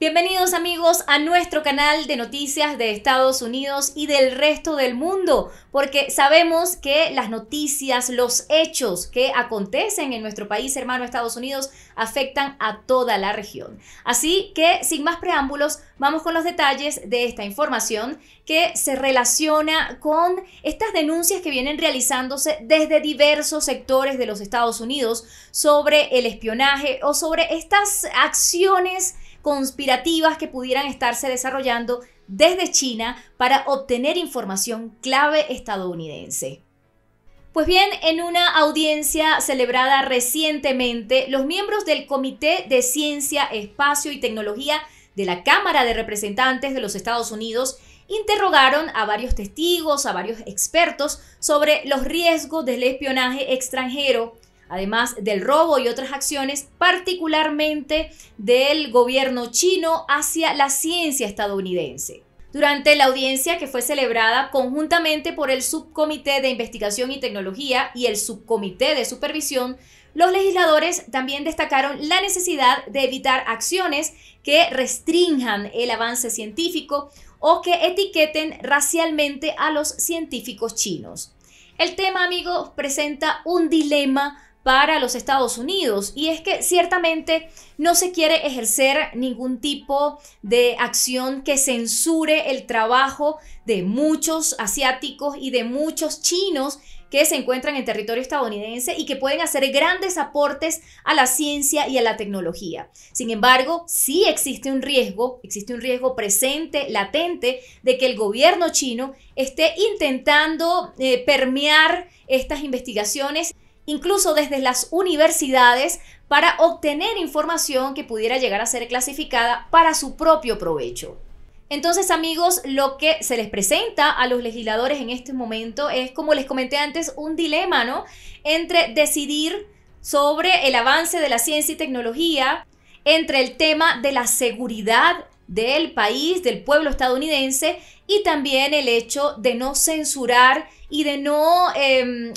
Bienvenidos amigos a nuestro canal de noticias de Estados Unidos y del resto del mundo, porque sabemos que las noticias, los hechos que acontecen en nuestro país hermano Estados Unidos afectan a toda la región. Así que, sin más preámbulos, vamos con los detalles de esta información que se relaciona con estas denuncias que vienen realizándose desde diversos sectores de los Estados Unidos sobre el espionaje o sobre estas acciones conspirativas que pudieran estarse desarrollando desde China para obtener información clave estadounidense. Pues bien, en una audiencia celebrada recientemente, los miembros del Comité de Ciencia, Espacio y Tecnología de la Cámara de Representantes de los Estados Unidos interrogaron a varios testigos, a varios expertos sobre los riesgos del espionaje extranjero además del robo y otras acciones, particularmente del gobierno chino hacia la ciencia estadounidense. Durante la audiencia que fue celebrada conjuntamente por el Subcomité de Investigación y Tecnología y el Subcomité de Supervisión, los legisladores también destacaron la necesidad de evitar acciones que restrinjan el avance científico o que etiqueten racialmente a los científicos chinos. El tema, amigos, presenta un dilema para los Estados Unidos. Y es que ciertamente no se quiere ejercer ningún tipo de acción que censure el trabajo de muchos asiáticos y de muchos chinos que se encuentran en territorio estadounidense y que pueden hacer grandes aportes a la ciencia y a la tecnología. Sin embargo, sí existe un riesgo, existe un riesgo presente, latente, de que el gobierno chino esté intentando eh, permear estas investigaciones incluso desde las universidades, para obtener información que pudiera llegar a ser clasificada para su propio provecho. Entonces amigos, lo que se les presenta a los legisladores en este momento es, como les comenté antes, un dilema, ¿no? Entre decidir sobre el avance de la ciencia y tecnología, entre el tema de la seguridad del país, del pueblo estadounidense, y también el hecho de no censurar y de no em,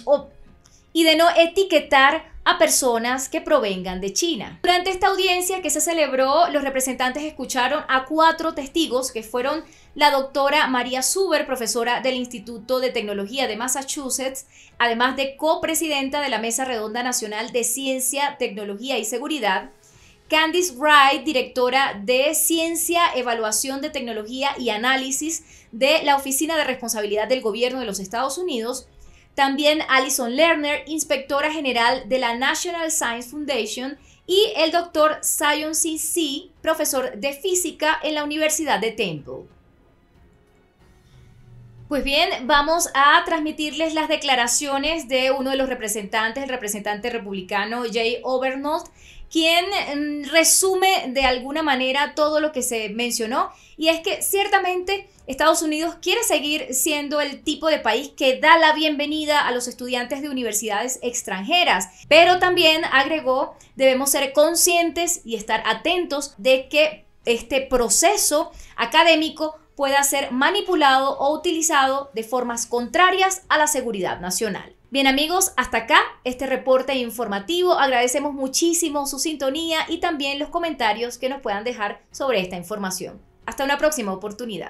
y de no etiquetar a personas que provengan de China. Durante esta audiencia que se celebró, los representantes escucharon a cuatro testigos que fueron la doctora María Suber, profesora del Instituto de Tecnología de Massachusetts, además de copresidenta de la Mesa Redonda Nacional de Ciencia, Tecnología y Seguridad, Candice Wright, directora de Ciencia, Evaluación de Tecnología y Análisis de la Oficina de Responsabilidad del Gobierno de los Estados Unidos, también Alison Lerner, inspectora general de la National Science Foundation, y el doctor Sion C. profesor de física en la Universidad de Temple. Pues bien, vamos a transmitirles las declaraciones de uno de los representantes, el representante republicano Jay Overnold, quien mm, resume de alguna manera todo lo que se mencionó y es que ciertamente Estados Unidos quiere seguir siendo el tipo de país que da la bienvenida a los estudiantes de universidades extranjeras, pero también agregó debemos ser conscientes y estar atentos de que este proceso académico pueda ser manipulado o utilizado de formas contrarias a la seguridad nacional. Bien amigos, hasta acá este reporte informativo. Agradecemos muchísimo su sintonía y también los comentarios que nos puedan dejar sobre esta información. Hasta una próxima oportunidad.